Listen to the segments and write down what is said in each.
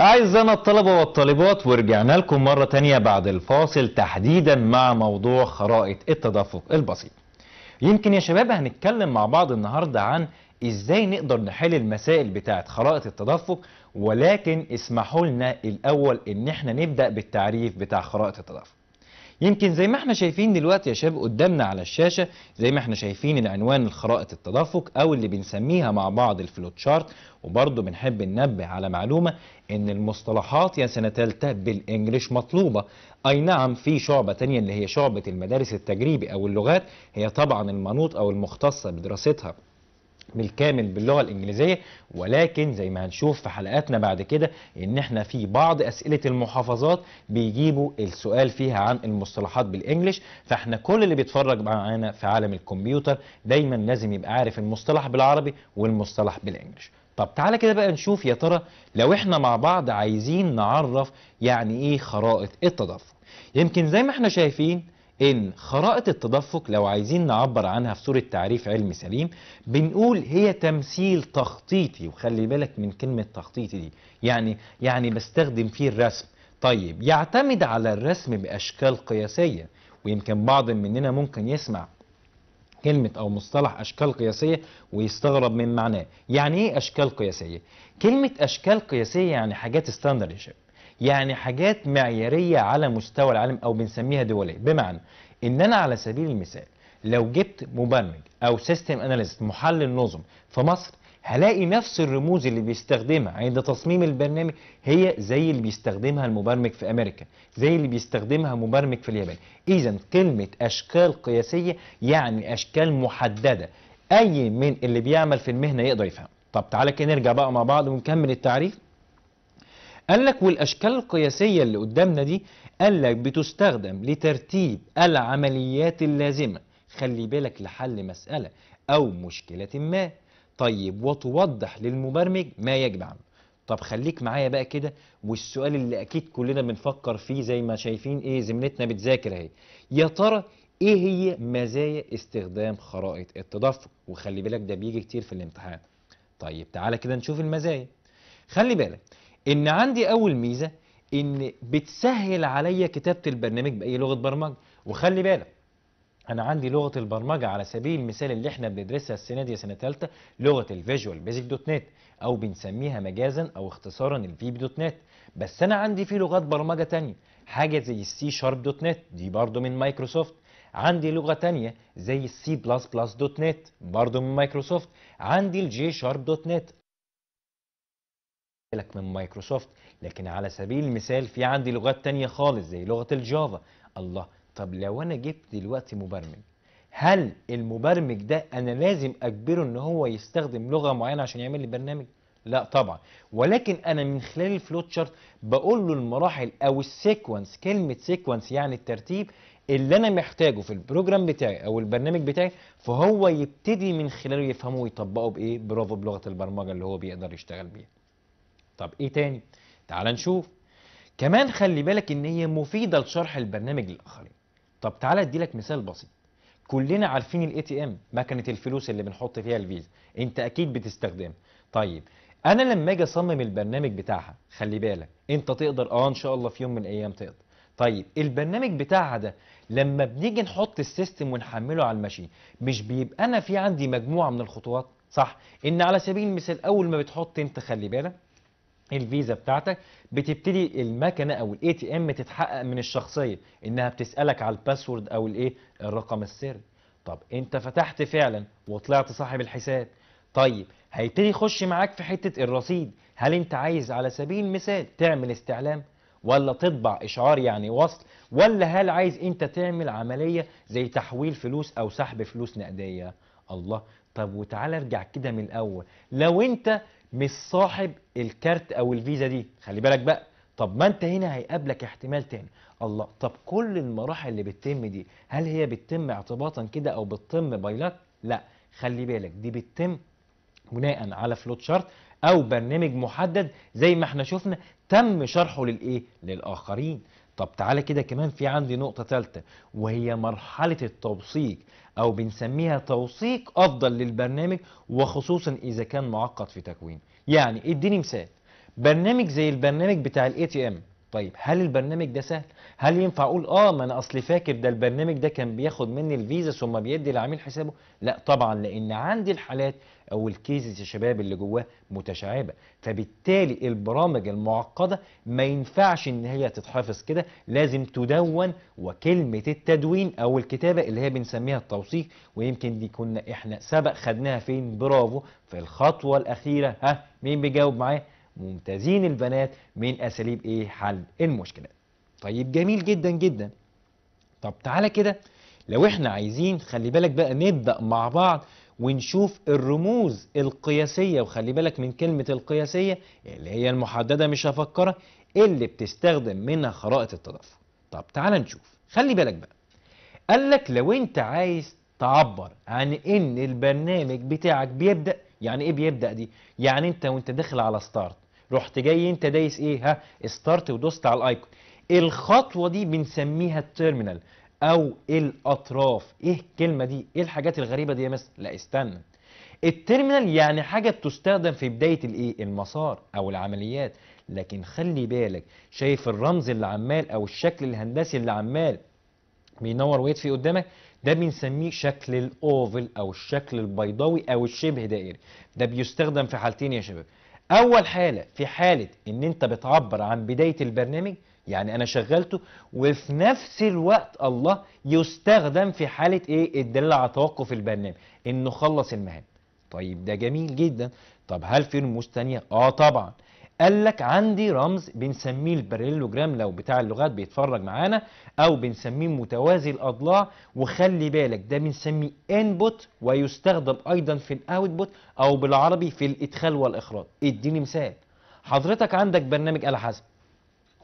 أعزنا الطلبة والطالبات ورجعنا لكم مرة تانية بعد الفاصل تحديدا مع موضوع خرائط التدفق البسيط يمكن يا شباب هنتكلم مع بعض النهاردة عن ازاي نقدر نحل المسائل بتاعت خرائط التدفق ولكن اسمحوا لنا الأول ان احنا نبدأ بالتعريف بتاع خرائط التدفق يمكن زي ما احنا شايفين دلوقتي يا شباب قدامنا على الشاشة زي ما احنا شايفين العنوان الخرائط التدفق او اللي بنسميها مع بعض الفلوت شارت وبرضه بنحب ننبه على معلومة ان المصطلحات يا سنة تالتة بالانجليش مطلوبة اي نعم في شعبة تانية اللي هي شعبة المدارس التجريبي او اللغات هي طبعا المنوط او المختصة بدراستها بالكامل باللغه الانجليزيه ولكن زي ما هنشوف في حلقاتنا بعد كده ان احنا في بعض اسئله المحافظات بيجيبوا السؤال فيها عن المصطلحات بالانجلش فاحنا كل اللي بيتفرج معانا في عالم الكمبيوتر دايما لازم يبقى عارف المصطلح بالعربي والمصطلح بالانجلش طب تعالى كده بقى نشوف يا ترى لو احنا مع بعض عايزين نعرف يعني ايه خرائط التدفق يمكن زي ما احنا شايفين ان خرائط التدفق لو عايزين نعبر عنها في صورة تعريف علمي سليم بنقول هي تمثيل تخطيطي وخلي بالك من كلمة تخطيطي دي يعني يعني بستخدم فيه الرسم طيب يعتمد على الرسم بأشكال قياسية ويمكن بعض مننا ممكن يسمع كلمة أو مصطلح أشكال قياسية ويستغرب من معناه يعني إيه أشكال قياسية؟ كلمة أشكال قياسية يعني حاجات ستاندرد شيب يعني حاجات معيارية على مستوى العالم أو بنسميها دولية بمعنى إن أنا على سبيل المثال لو جبت مبرمج أو سيستم أناليست محلل نظم في مصر هلاقي نفس الرموز اللي بيستخدمها عند تصميم البرنامج هي زي اللي بيستخدمها المبرمج في امريكا زي اللي بيستخدمها مبرمج في اليابان اذا كلمه اشكال قياسيه يعني اشكال محدده اي من اللي بيعمل في المهنه يقدر يفهم طب تعالى كده نرجع بقى مع بعض ونكمل التعريف قال لك والاشكال القياسيه اللي قدامنا دي قال لك بتستخدم لترتيب العمليات اللازمه خلي بالك لحل مساله او مشكله ما طيب وتوضح للمبرمج ما يجب عمله طب خليك معايا بقى كده والسؤال اللي اكيد كلنا بنفكر فيه زي ما شايفين ايه زميلتنا بتذاكر اهي يا ترى ايه هي مزايا استخدام خرائط التدفق وخلي بالك ده بيجي كتير في الامتحان طيب تعالى كده نشوف المزايا خلي بالك ان عندي اول ميزه ان بتسهل عليا كتابه البرنامج باي لغه برمجه وخلي بالك انا عندي لغه البرمجه على سبيل المثال اللي احنا بندرسها السنه دي سنه ثالثه لغه الفيجوال بيزك دوت نت او بنسميها مجازا او اختصارا الفي بي دوت نت بس انا عندي في لغات برمجه تانية حاجه زي السي شارب دوت نت دي برضو من مايكروسوفت عندي لغه تانية زي السي بلس بلس دوت نت برضو من مايكروسوفت عندي الجي شارب دوت نت لك من مايكروسوفت لكن على سبيل المثال في عندي لغات تانية خالص زي لغة الجافا الله طب لو انا جبت دلوقتي مبرمج هل المبرمج ده انا لازم اجبره ان هو يستخدم لغة معينة عشان يعمل لي برنامج لا طبعا ولكن انا من خلال الفلوت شارت بقول له المراحل او السيكونس كلمة سيكونس يعني الترتيب اللي انا محتاجه في البروجرام بتاعي او البرنامج بتاعي فهو يبتدي من خلاله يفهمه ويطبقه بايه برافو بلغة البرمجة اللي هو بيقدر يشتغل بيها طب ايه تاني تعال نشوف كمان خلي بالك ان هي مفيده لشرح البرنامج للاخرين طب تعال اديلك مثال بسيط كلنا عارفين الاي تي ام مكنه الفلوس اللي بنحط فيها الفيزا انت اكيد بتستخدمها طيب انا لما اجي اصمم البرنامج بتاعها خلي بالك انت تقدر اه ان شاء الله في يوم من الايام تقدر طيب البرنامج بتاعها ده لما بنيجي نحط السيستم ونحمله على الماشين مش بيبقى انا في عندي مجموعه من الخطوات صح ان على سبيل المثال اول ما بتحط انت خلي بالك الفيزا بتاعتك بتبتدي المكنه او الاي تي ام تتحقق من الشخصيه انها بتسالك على الباسورد او الايه الرقم السري طب انت فتحت فعلا وطلعت صاحب الحساب طيب هيبتدي يخش معاك في حته الرصيد هل انت عايز على سبيل المثال تعمل استعلام ولا تطبع اشعار يعني وصل ولا هل عايز انت تعمل عمليه زي تحويل فلوس او سحب فلوس نقديه الله طب وتعالى ارجع كده من الاول لو انت مش صاحب الكارت او الفيزا دي خلي بالك بقى طب ما انت هنا هيقابلك احتمال تاني الله طب كل المراحل اللي بتتم دي هل هي بتتم اعتباطا كده او بتتم بايلات لا خلي بالك دي بتتم بناء على فلوت شارت او برنامج محدد زي ما احنا شفنا تم شرحه للايه للاخرين طب تعالى كده كمان في عندي نقطة ثالثة وهي مرحلة التوثيق أو بنسميها توثيق أفضل للبرنامج وخصوصا إذا كان معقد في تكوينه يعني اديني مثال برنامج زي البرنامج بتاع الاي تي ام طيب هل البرنامج ده سهل؟ هل ينفع اقول اه ما انا اصلي فاكر ده البرنامج ده كان بياخد مني الفيزا ثم بيدي لعميل حسابه؟ لا طبعا لان عندي الحالات او الكيسز يا شباب اللي جواه متشعبه فبالتالي البرامج المعقده ما ينفعش ان هي تتحفظ كده لازم تدون وكلمه التدوين او الكتابه اللي هي بنسميها التوثيق ويمكن دي كنا احنا سبق خدناها فين برافو في الخطوه الاخيره ها مين بيجاوب معايا ممتازين البنات من اساليب ايه حل المشكلات طيب جميل جدا جدا طب تعالى كده لو احنا عايزين خلي بالك بقى نبدا مع بعض ونشوف الرموز القياسيه وخلي بالك من كلمه القياسيه اللي هي المحدده مش هفكرها اللي بتستخدم منها خرائط التدفق طب تعالى نشوف خلي بالك بقى قال لك لو انت عايز تعبر عن ان البرنامج بتاعك بيبدا يعني ايه بيبدا دي يعني انت وانت داخل على ستارت رحت جاي انت دايس ايه ها ستارت ودوست على الايكون الخطوه دي بنسميها التيرمينال او الاطراف ايه الكلمه دي ايه الحاجات الغريبه دي يا مس لا استنى التيرمينال يعني حاجه بتستخدم في بدايه الايه المسار او العمليات لكن خلي بالك شايف الرمز اللي عمال او الشكل الهندسي اللي عمال بينور ويطفي قدامك ده بنسميه شكل الاوفل او الشكل البيضاوي او الشبه دائري ده بيستخدم في حالتين يا شباب اول حاله في حاله ان انت بتعبر عن بدايه البرنامج يعني انا شغلته وفي نفس الوقت الله يستخدم في حاله ايه الدلاله على توقف البرنامج انه خلص المهام طيب ده جميل جدا طب هل في رموز ثانيه اه طبعا قال لك عندي رمز بنسميه البريلوجرام لو بتاع اللغات بيتفرج معانا او بنسميه متوازي الاضلاع وخلي بالك ده بنسميه انبوت ويستخدم ايضا في الاوتبوت او بالعربي في الادخال والاخراج اديني مثال حضرتك عندك برنامج آلة حسب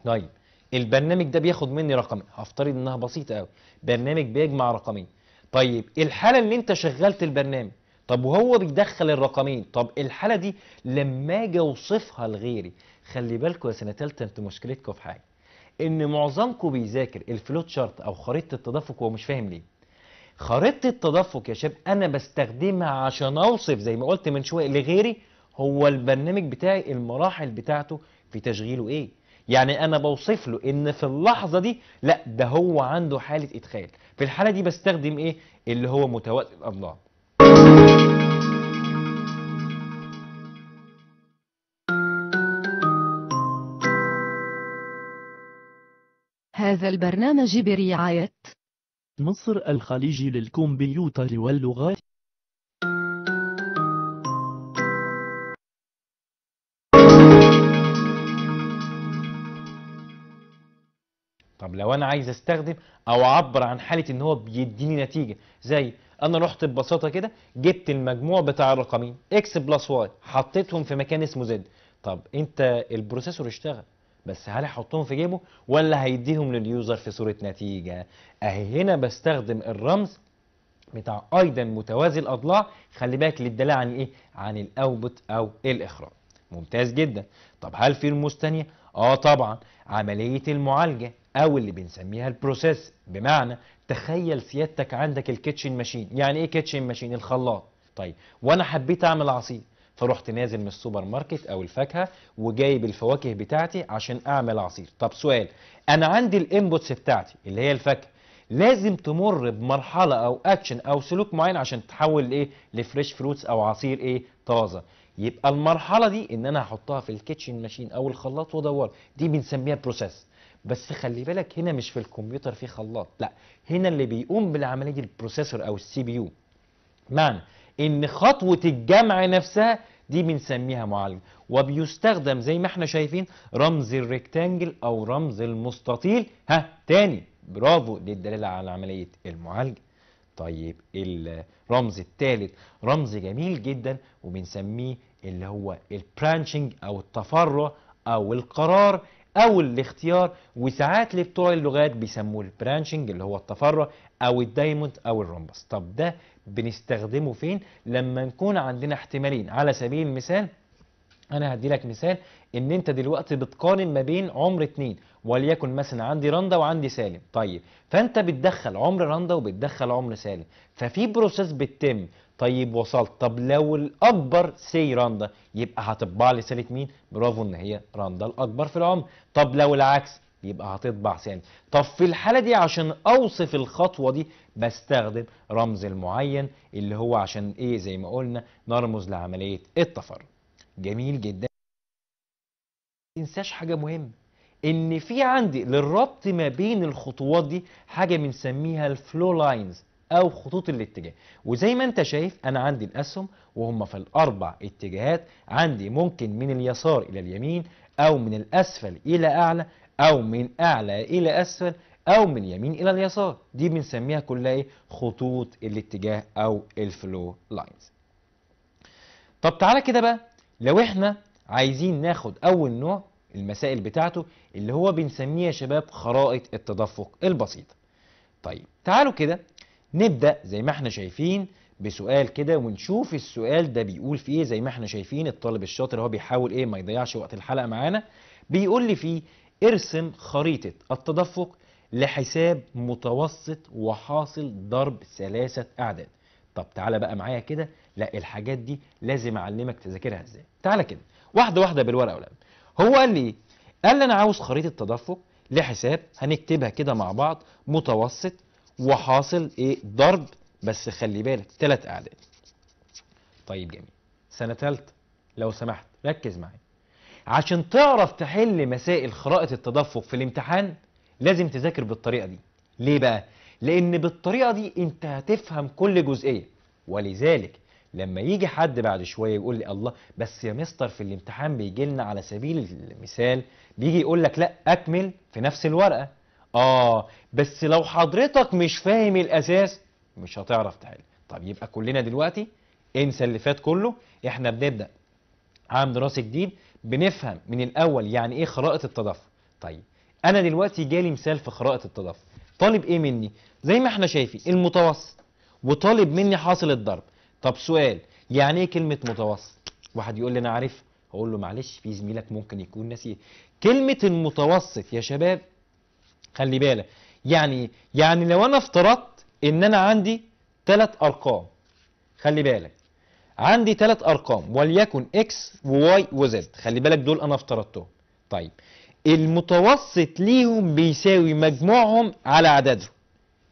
طيب البرنامج ده بياخد مني رقمين هفترض انها بسيطه قوي برنامج بيجمع رقمين طيب الحاله اللي انت شغلت البرنامج طب وهو بيدخل الرقمين طب الحاله دي لما اجي اوصفها لغيري خلي بالكم يا سنه تالتة انتوا مشكلتكم في حاجه ان معظمكم بيذاكر الفلوت شارت او خريطه التدفق وهو مش فاهم ليه خريطه التدفق يا شباب انا بستخدمها عشان اوصف زي ما قلت من شويه لغيري هو البرنامج بتاعي المراحل بتاعته في تشغيله ايه يعني انا بوصف له ان في اللحظه دي لا ده هو عنده حاله ادخال في الحاله دي بستخدم ايه اللي هو متوازي الاضلاع هذا البرنامج برعاية مصر الخليجي للكمبيوتر واللغات طب لو انا عايز استخدم او اعبر عن حاله ان هو بيديني نتيجه زي انا رحت ببساطه كده جبت المجموع بتاع الرقمين اكس بلس واي حطيتهم في مكان اسمه زد طب انت البروسيسور اشتغل بس هل هيحطهم في جيبه ولا هيديهم لليوزر في صورة نتيجة اهي هنا بستخدم الرمز بتاع ايضا متوازي الاضلاع خلي بالك للدلاله عن ايه عن الاوبوت او الاخراج ممتاز جدا طب هل في رموز ثانيه اه طبعا عمليه المعالجه او اللي بنسميها البروسيس بمعنى تخيل سيادتك عندك الكيتشن ماشين يعني ايه كيتشن ماشين الخلاط طيب وانا حبيت اعمل عصير فرحت نازل من السوبر ماركت او الفاكهه وجايب الفواكه بتاعتي عشان اعمل عصير طب سؤال انا عندي الانبوتس بتاعتي اللي هي الفاكهه لازم تمر بمرحله او اكشن او سلوك معين عشان تتحول لايه لفريش فروتس او عصير ايه طازه يبقى المرحله دي ان انا هحطها في الكيتشن ماشين او الخلاط وادور دي بنسميها بروسيس بس خلي بالك هنا مش في الكمبيوتر في خلاط لا هنا اللي بيقوم بالعمليه دي البروسيسور او السي بي يو معنى ان خطوه الجمع نفسها دي بنسميها معالجه وبيستخدم زي ما احنا شايفين رمز الريكتانجل او رمز المستطيل ها تاني برافو دي الدلاله على عمليه المعالجه طيب الرمز الثالث رمز جميل جدا وبنسميه اللي هو البرانشنج او التفرع او القرار او الاختيار وساعات لبتوع اللغات بيسموه البرانشنج اللي هو التفرع او الدايموند او الرمبس طب ده بنستخدمه فين لما نكون عندنا احتمالين على سبيل المثال انا هدي لك مثال ان انت دلوقتي بتقارن ما بين عمر اتنين وليكن مثلا عندي رندا وعندي سالم طيب فانت بتدخل عمر رندا وبتدخل عمر سالم ففي بروسيس بتتم طيب وصلت طب لو الاكبر سي رندا يبقى هتطبع لي سالة مين برافو ان هي رندا الاكبر في العمر طب لو العكس يبقى هتطبع سالم طب في الحاله دي عشان اوصف الخطوه دي بستخدم رمز المعين اللي هو عشان ايه زي ما قلنا نرمز لعملية التفرد جميل جدا تنساش حاجة مهمة ان في عندي للربط ما بين الخطوات دي حاجة بنسميها الفلو لاينز او خطوط الاتجاه وزي ما انت شايف انا عندي الاسهم وهم في الاربع اتجاهات عندي ممكن من اليسار الى اليمين او من الاسفل الى اعلى او من اعلى الى اسفل او من اليمين الى اليسار دي بنسميها كلها ايه خطوط الاتجاه او الفلو لاينز طب تعالى كده بقى لو احنا عايزين ناخد اول نوع المسائل بتاعته اللي هو بنسميه يا شباب خرائط التدفق البسيطه طيب تعالوا كده نبدا زي ما احنا شايفين بسؤال كده ونشوف السؤال ده بيقول فيه ايه زي ما احنا شايفين الطالب الشاطر هو بيحاول ايه ما يضيعش وقت الحلقه معانا بيقول لي فيه ارسم خريطه التدفق لحساب متوسط وحاصل ضرب ثلاثة أعداد طب تعالى بقى معايا كده لا الحاجات دي لازم أعلمك تذاكرها إزاي تعالى كده واحدة واحدة بالورقة والقلم هو قال لي قال لي أنا عاوز خريطة تدفق لحساب هنكتبها كده مع بعض متوسط وحاصل إيه ضرب بس خلي بالك ثلاث أعداد طيب جميل سنة ثالثة لو سمحت ركز معايا عشان تعرف تحل مسائل خرائط التدفق في الامتحان لازم تذاكر بالطريقة دي ليه بقى؟ لأن بالطريقة دي أنت هتفهم كل جزئية ولذلك لما يجي حد بعد شوية يقول لي الله بس يا مستر في الامتحان بيجي لنا على سبيل المثال بيجي يقول لك لا أكمل في نفس الورقة آه بس لو حضرتك مش فاهم الأساس مش هتعرف تحل طب يبقى كلنا دلوقتي انسى اللي فات كله احنا بنبدأ عام دراسي جديد بنفهم من الأول يعني إيه خرائط التدفق طيب انا دلوقتي جالي مثال في قراءه التدفق طالب ايه مني زي ما احنا شايفين المتوسط وطالب مني حاصل الضرب طب سؤال يعني ايه كلمه متوسط واحد يقول لي انا عارف هقول له معلش في زميلك ممكن يكون ناسيه كلمه المتوسط يا شباب خلي بالك يعني يعني لو انا افترضت ان انا عندي ثلاث ارقام خلي بالك عندي ثلاث ارقام وليكن اكس وواي وزد خلي بالك دول انا افترضتهم طيب المتوسط ليهم بيساوي مجموعهم على عددهم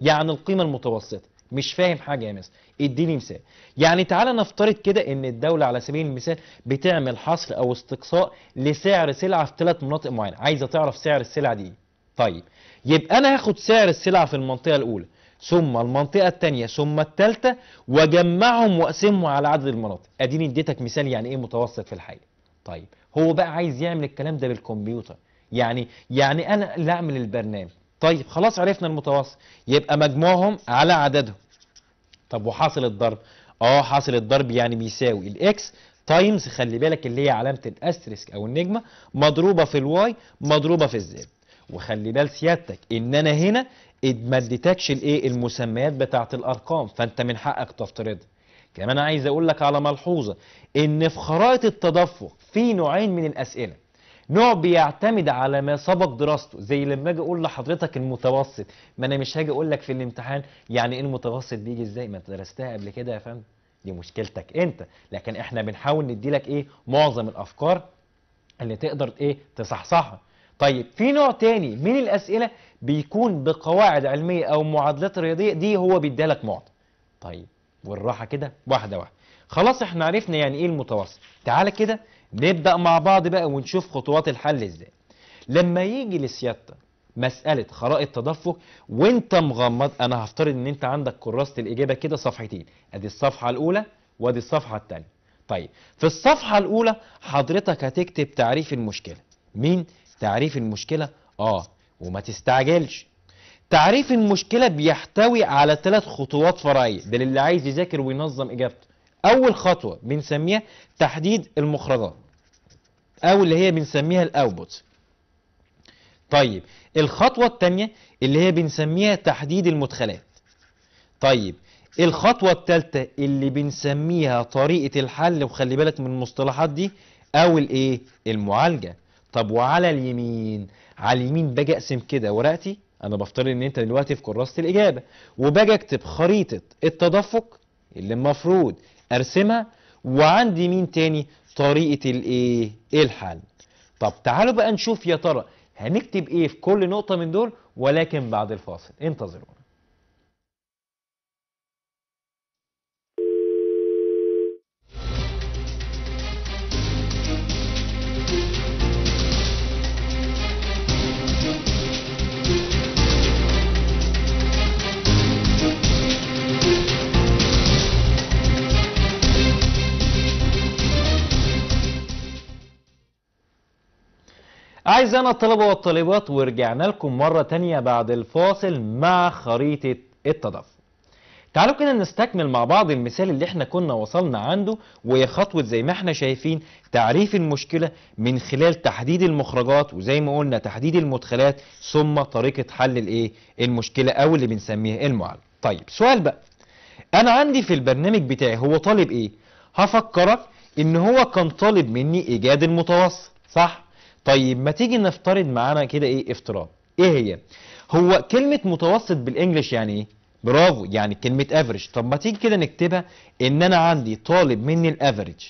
يعني القيمة المتوسطة مش فاهم حاجة يا مستر اديني مثال يعني تعالى نفترض كده ان الدولة على سبيل المثال بتعمل حصر او استقصاء لسعر سلعة في ثلاث مناطق معينة عايزة تعرف سعر السلعة دي طيب يبقى انا هاخد سعر السلعة في المنطقة الاولى ثم المنطقة الثانية ثم الثالثة واجمعهم واقسمهم على عدد المناطق اديني اديتك مثال يعني ايه متوسط في الحالة طيب هو بقى عايز يعمل الكلام ده بالكمبيوتر يعني يعني انا اللي اعمل البرنامج طيب خلاص عرفنا المتوسط يبقى مجموعهم على عددهم طب وحاصل الضرب اه حاصل الضرب يعني بيساوي الاكس تايمز خلي بالك اللي هي علامه الاسترسك او النجمه مضروبه في الواي مضروبه في الزد وخلي بال سيادتك ان انا هنا ما اديتكش الايه المسميات بتاعت الارقام فانت من حقك تفترضها كمان عايز اقول لك على ملحوظه ان في خرائط التدفق في نوعين من الاسئله نوع بيعتمد على ما سبق دراسته زي لما اجي اقول لحضرتك المتوسط ما انا مش هاجي اقول لك في الامتحان يعني ايه المتوسط بيجي ازاي ما انت درستها قبل كده يا فندم دي مشكلتك انت لكن احنا بنحاول ندي لك ايه معظم الافكار اللي تقدر ايه تصحصحها طيب في نوع تاني من الاسئله بيكون بقواعد علميه او معادلات رياضيه دي هو بيديها لك معضل طيب والراحه كده واحده واحده خلاص احنا عرفنا يعني ايه المتوسط تعالى كده نبدأ مع بعض بقى ونشوف خطوات الحل ازاي لما يجي لسيادتك مسألة خرائط تدفق وانت مغمض انا هفترض ان انت عندك كراسة الاجابة كده صفحتين ادي الصفحة الاولى وادي الصفحة الثانية طيب في الصفحة الاولى حضرتك هتكتب تعريف المشكلة مين تعريف المشكلة اه وما تستعجلش تعريف المشكلة بيحتوي على ثلاث خطوات فرعية ده للي عايز يذاكر وينظم إجابته أول خطوة بنسميها تحديد المخرجات او اللي هي بنسميها الاوتبوت طيب الخطوة الثانية اللي هي بنسميها تحديد المدخلات طيب الخطوة الثالثة اللي بنسميها طريقة الحل وخلي بالك من المصطلحات دي او الايه المعالجة طب وعلى اليمين على اليمين باجي اقسم كده ورقتي انا بفترض ان انت دلوقتي في كراسة الاجابة وباجي اكتب خريطة التدفق اللي المفروض ارسمها وعندي مين تاني طريقه الايه ايه الحل طب تعالوا بقى نشوف يا ترى هنكتب ايه في كل نقطه من دول ولكن بعد الفاصل انتظرونا عايز انا الطلبة والطالبات ورجعنا لكم مرة تانية بعد الفاصل مع خريطة التضافر تعالوا كده نستكمل مع بعض المثال اللي احنا كنا وصلنا عنده وهي خطوة زي ما احنا شايفين تعريف المشكلة من خلال تحديد المخرجات وزي ما قلنا تحديد المدخلات ثم طريقة حل الايه المشكلة او اللي بنسميها المعالجة طيب سؤال بقى انا عندي في البرنامج بتاعي هو طالب ايه هفكرك ان هو كان طالب مني ايجاد المتوسط صح طيب ما تيجي نفترض معانا كده ايه افتراض ايه هي هو كلمة متوسط بالانجلش يعني ايه برافو يعني كلمة افريج طب ما تيجي كده نكتبها ان انا عندي طالب مني الافريج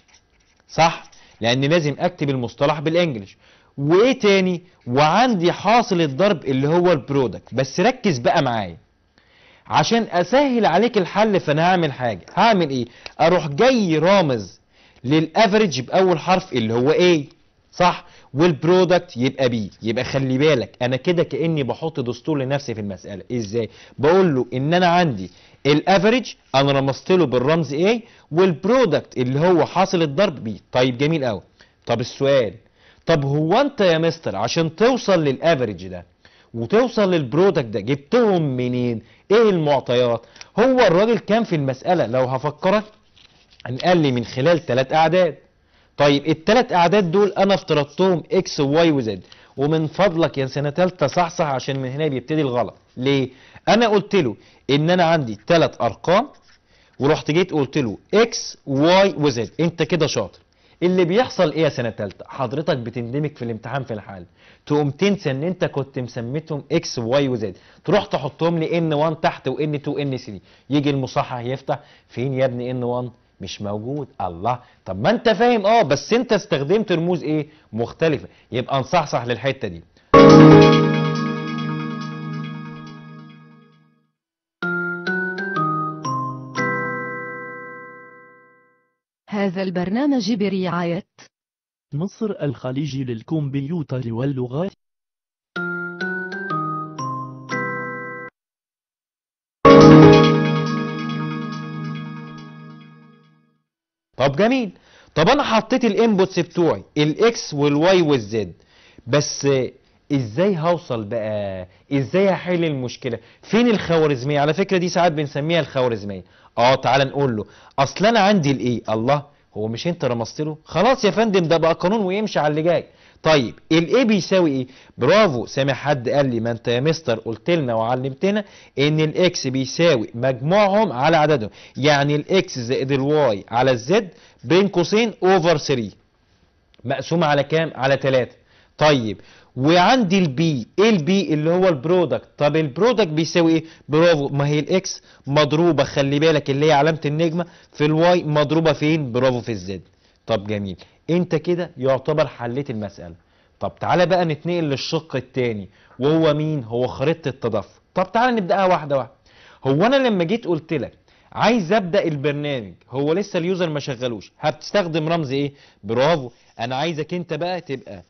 صح لان لازم اكتب المصطلح بالانجلش وايه تاني وعندي حاصل الضرب اللي هو البرودكت بس ركز بقى معايا عشان اسهل عليك الحل فانا هعمل حاجه هعمل ايه اروح جاي رامز للافريج باول حرف اللي هو ايه صح والبرودكت يبقى بي يبقى خلي بالك انا كده كاني بحط دستور لنفسي في المساله ازاي بقول له ان انا عندي الافريج انا رمزت له بالرمز اي والبرودكت اللي هو حاصل الضرب بي طيب جميل قوي طب السؤال طب هو انت يا مستر عشان توصل للافريج ده وتوصل للبرودكت ده جبتهم منين ايه المعطيات هو الراجل كان في المساله لو هفكرك هنقل لي من خلال ثلاث اعداد طيب التلات اعداد دول انا افترضتهم اكس وواي وزد ومن فضلك يا سنه ثالثه صحصح عشان من هنا بيبتدي الغلط ليه انا قلت له ان انا عندي تلات ارقام ورحت جيت قلت له اكس واي وزد انت كده شاطر اللي بيحصل ايه يا سنه ثالثه حضرتك بتندمج في الامتحان في الحال تقوم تنسى ان انت كنت مسميتهم اكس وواي وزد تروح تحطهم لي ان 1 تحت وان 2 ان 3 يجي المصحح يفتح فين يا ابني ان 1 مش موجود الله طب ما انت فاهم اه بس انت استخدمت رموز ايه مختلفه يبقى نصحصح للحته دي هذا البرنامج برعاية مصر الخليجي للكمبيوتر واللغات طب جميل طب انا حطيت الانبوتس بتوعي الاكس والواي والزد بس ازاي هوصل بقى ازاي هحل المشكله فين الخوارزميه على فكره دي ساعات بنسميها الخوارزميه اه تعال نقول له اصل انا عندي الايه الله هو مش انت رمزت له خلاص يا فندم ده بقى قانون ويمشي على اللي جاي طيب الاي بيساوي ايه برافو سامع حد قال لي ما انت يا مستر قلت لنا وعلمتنا ان الاكس بيساوي مجموعهم على عددهم يعني الاكس زائد الواي على الزد بين قوسين اوفر 3 مقسومه على كام على 3 طيب وعندي البي ايه البي اللي هو البرودكت طب البرودكت بيساوي ايه برافو ما هي الاكس مضروبه خلي بالك اللي هي علامه النجمه في الواي مضروبه فين برافو في الزد طب جميل انت كده يعتبر حليت المسألة طب تعالى بقى نتنقل للشق الثاني وهو مين هو خريطة التدفق طب تعالى نبدأها واحدة واحدة هو انا لما جيت قلت لك عايز ابدا البرنامج هو لسه اليوزر ما شغلوش هتستخدم رمز ايه برافو انا عايزك انت بقى تبقى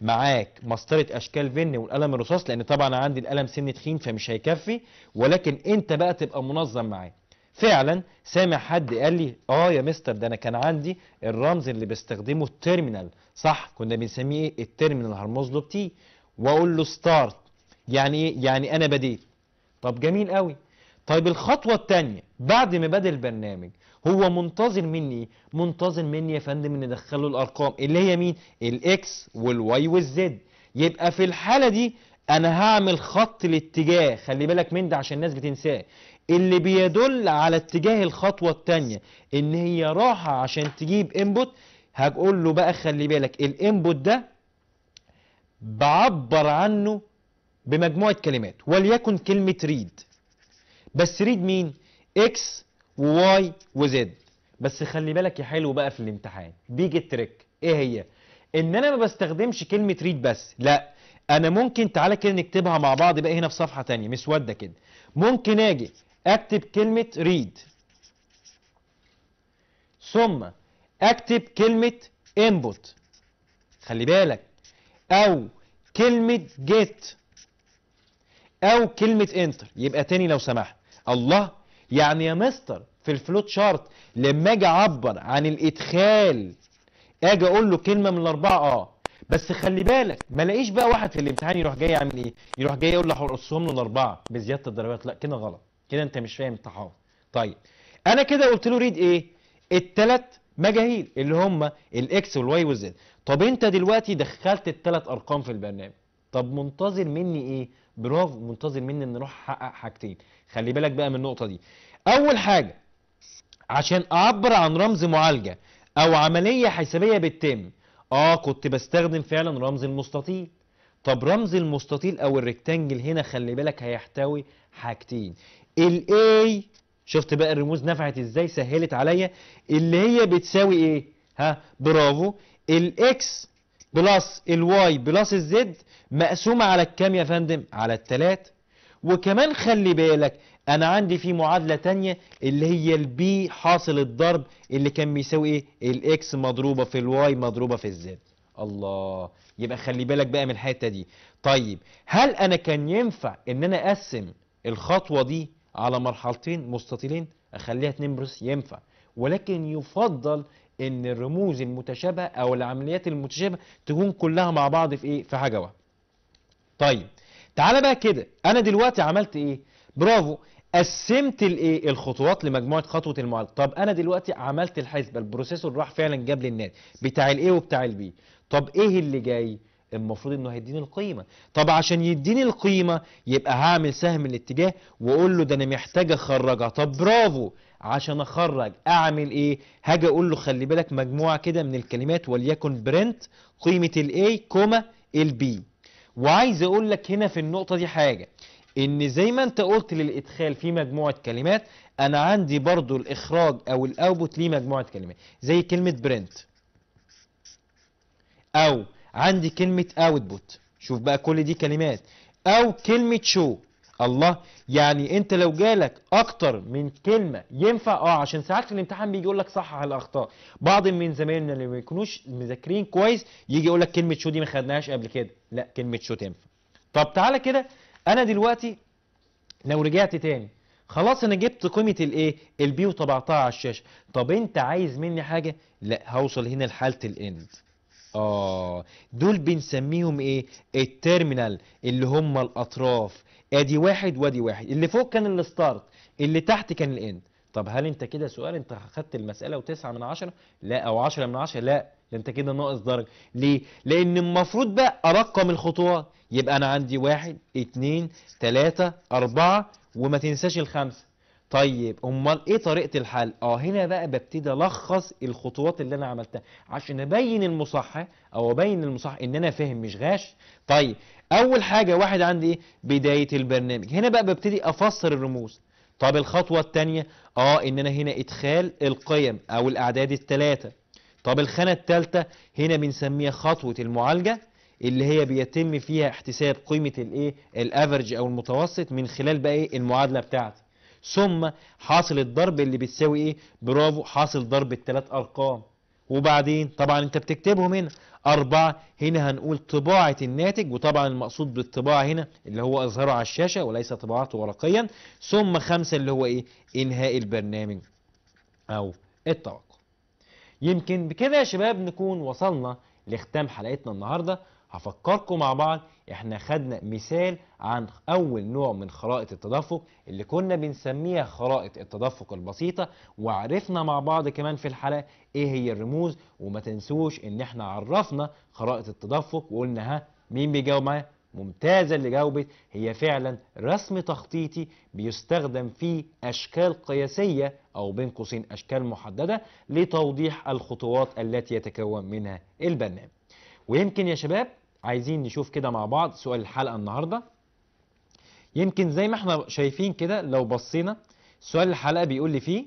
معاك مسطره اشكال فن والقلم الرصاص لان طبعا عندي القلم سن تخين فمش هيكفي ولكن انت بقى تبقى منظم معاه فعلا سامع حد قال لي اه يا مستر ده انا كان عندي الرمز اللي بستخدمه التيرمينال صح كنا بنسميه ايه التيرمينال هرمز له بتي واقول له ستارت يعني ايه يعني انا بديت طب جميل قوي طيب الخطوه الثانيه بعد ما بدا البرنامج هو منتظر مني منتظر مني يا فندم ان ادخله الارقام اللي هي مين الاكس والواي والزد يبقى في الحاله دي انا هعمل خط الاتجاه خلي بالك من ده عشان الناس بتنساه اللي بيدل على اتجاه الخطوة التانية ان هي راحة عشان تجيب انبوت هقول له بقى خلي بالك الانبوت ده بعبر عنه بمجموعة كلمات وليكن كلمة ريد بس ريد مين؟ اكس وواي وزد بس خلي بالك يا حلو بقى في الامتحان بيجي التريك ايه هي؟ ان انا ما بستخدمش كلمة ريد بس لا انا ممكن تعالى كده نكتبها مع بعض بقى هنا في صفحة تانية مسودة كده ممكن اجي اكتب كلمة read ثم اكتب كلمة input خلي بالك او كلمة get او كلمة enter يبقى تاني لو سمحت الله يعني يا مستر في الفلوت شارت لما اجي اعبر عن الادخال اجي اقول له كلمه من الاربعه اه بس خلي بالك ما الاقيش بقى واحد في الامتحان يروح جاي يعمل ايه يروح جاي يقول له هرقصهم له الاربعه بزياده الدرجات لا كده غلط كده انت مش فاهم التحاور طيب انا كده قلت له ريد ايه الثلاث مجاهيل اللي هم الاكس والواي والزد طب انت دلوقتي دخلت الثلاث ارقام في البرنامج طب منتظر مني ايه برافو منتظر مني ان اروح احقق حاجتين خلي بالك بقى من النقطه دي اول حاجه عشان اعبر عن رمز معالجه او عمليه حسابيه بتتم اه كنت بستخدم فعلا رمز المستطيل طب رمز المستطيل او الريكتانجل هنا خلي بالك هيحتوي حاجتين الاي شفت بقى الرموز نفعت ازاي سهلت عليا اللي هي بتساوي ايه ها برافو الاكس بلس الواي بلس الزد مقسومه على الكام يا فندم على التلات وكمان خلي بالك انا عندي في معادله تانية اللي هي البي حاصل الضرب اللي كان بيساوي ايه الاكس مضروبه في الواي مضروبه في الزد الله يبقى خلي بالك بقى من الحته دي طيب هل انا كان ينفع ان انا اقسم الخطوه دي على مرحلتين مستطيلين اخليها 2 بروس ينفع ولكن يفضل ان الرموز المتشابهه او العمليات المتشابهه تكون كلها مع بعض في ايه في حاجه واحده طيب تعالى بقى كده انا دلوقتي عملت ايه برافو قسمت الايه الخطوات لمجموعه خطوه المعالج طب انا دلوقتي عملت الحسبه البروسيسور راح فعلا جاب لي الناتج بتاع الايه وبتاع البي طب ايه اللي جاي المفروض انه هيديني القيمه طب عشان يديني القيمه يبقى هعمل سهم الاتجاه واقول له ده انا محتاج اخرجها طب برافو عشان اخرج اعمل ايه هاجي اقول له خلي بالك مجموعه كده من الكلمات وليكن برنت قيمه الاي كوما البي وعايز اقول لك هنا في النقطه دي حاجه ان زي ما انت قلت للادخال في مجموعه كلمات انا عندي برضو الاخراج او الاوبوت ليه مجموعه كلمات زي كلمه برنت او عندي كلمة اوتبوت شوف بقى كل دي كلمات او كلمة شو الله يعني انت لو جالك اكتر من كلمه ينفع اه عشان ساعات في الامتحان بيجي يقول لك صحح الاخطاء بعض من زمايلنا اللي ما يكونوش مذاكرين كويس يجي يقول لك كلمه شو دي ما خدناهاش قبل كده لا كلمه شو تنفع طب تعالى كده انا دلوقتي لو رجعت تاني خلاص انا جبت قيمه الايه البي وطبعتها على الشاشه طب انت عايز مني حاجه لا هوصل هنا لحاله الاند اه دول بنسميهم ايه التيرمينال اللي هم الاطراف ادي واحد وادي واحد اللي فوق كان الستارت اللي تحت كان الاند طب هل انت كده سؤال انت خدت المساله وتسعة من عشرة لا او عشرة من عشرة لا ده انت كده ناقص درجه ليه لان المفروض بقى ارقم الخطوات يبقى انا عندي واحد اتنين تلاتة اربعة وما تنساش الخمسه طيب امال ايه طريقه الحل اه هنا بقى ببتدي الخص الخطوات اللي انا عملتها عشان ابين المصحح او ابين المصحح ان انا فاهم مش غاش طيب اول حاجه واحد عندي ايه بدايه البرنامج هنا بقى ببتدي افسر الرموز طب الخطوه الثانيه اه ان انا هنا ادخال القيم او الاعداد الثلاثه طب الخانه الثالثه هنا بنسميها خطوه المعالجه اللي هي بيتم فيها احتساب قيمه الايه الافرج او المتوسط من خلال بقى ايه المعادله بتاعتي ثم حاصل الضرب اللي بتساوي ايه برافو حاصل ضرب الثلاث ارقام وبعدين طبعا انت بتكتبهم هنا أربعة هنا هنقول طباعة الناتج وطبعا المقصود بالطباعة هنا اللي هو إظهاره على الشاشة وليس طباعته ورقيا ثم خمسة اللي هو إيه إنهاء البرنامج أو التوقع يمكن بكده يا شباب نكون وصلنا لختام حلقتنا النهاردة هفكركم مع بعض احنا خدنا مثال عن اول نوع من خرائط التدفق اللي كنا بنسميها خرائط التدفق البسيطه وعرفنا مع بعض كمان في الحلقه ايه هي الرموز وما تنسوش ان احنا عرفنا خرائط التدفق وقلنا ها مين بيجاوب معايا ممتازة اللي جاوبت هي فعلا رسم تخطيطي بيستخدم فيه أشكال قياسية أو بين قوسين أشكال محددة لتوضيح الخطوات التي يتكون منها البرنامج ويمكن يا شباب عايزين نشوف كده مع بعض سؤال الحلقه النهارده يمكن زي ما احنا شايفين كده لو بصينا سؤال الحلقه بيقول لي فيه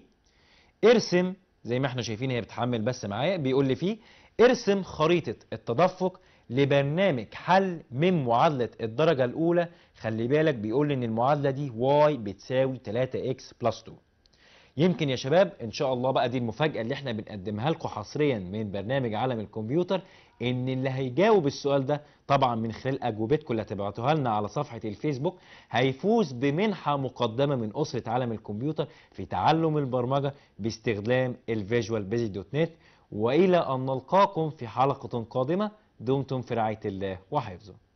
ارسم زي ما احنا شايفين هي بتحمل بس معايا بيقول لي فيه ارسم خريطه التدفق لبرنامج حل من معادله الدرجه الاولى خلي بالك بيقول لي ان المعادله دي y بتساوي 3x بلس 2 يمكن يا شباب ان شاء الله بقى دي المفاجاه اللي احنا بنقدمها لكم حصريا من برنامج عالم الكمبيوتر ان اللي هيجاوب السؤال ده طبعا من خلال اجوبتكم اللي هتبعتوها لنا على صفحه الفيسبوك هيفوز بمنحه مقدمه من اسره عالم الكمبيوتر في تعلم البرمجه باستخدام الفيجوال بيزك دوت نت والى ان نلقاكم في حلقه قادمه دمتم في رعايه الله وحفظه